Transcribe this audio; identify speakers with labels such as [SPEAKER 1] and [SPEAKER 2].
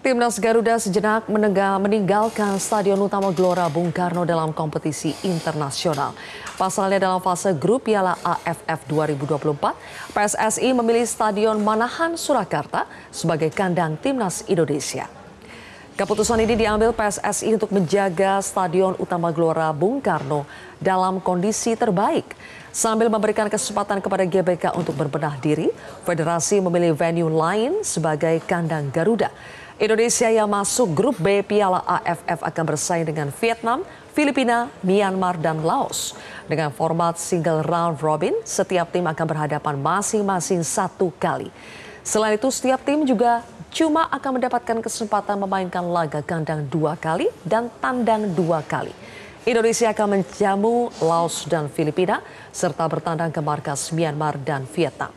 [SPEAKER 1] Timnas Garuda sejenak menegak, meninggalkan Stadion Utama Gelora Bung Karno dalam kompetisi internasional. Pasalnya dalam fase grup Piala AFF 2024, PSSI memilih Stadion Manahan Surakarta sebagai kandang Timnas Indonesia. Keputusan ini diambil PSSI untuk menjaga Stadion Utama Gelora Bung Karno dalam kondisi terbaik. Sambil memberikan kesempatan kepada GBK untuk berbenah diri, Federasi memilih venue lain sebagai kandang Garuda. Indonesia yang masuk grup B Piala AFF akan bersaing dengan Vietnam, Filipina, Myanmar, dan Laos. Dengan format single round robin, setiap tim akan berhadapan masing-masing satu kali. Selain itu, setiap tim juga cuma akan mendapatkan kesempatan memainkan laga kandang dua kali dan tandang dua kali. Indonesia akan menjamu Laos dan Filipina, serta bertandang ke markas Myanmar dan Vietnam.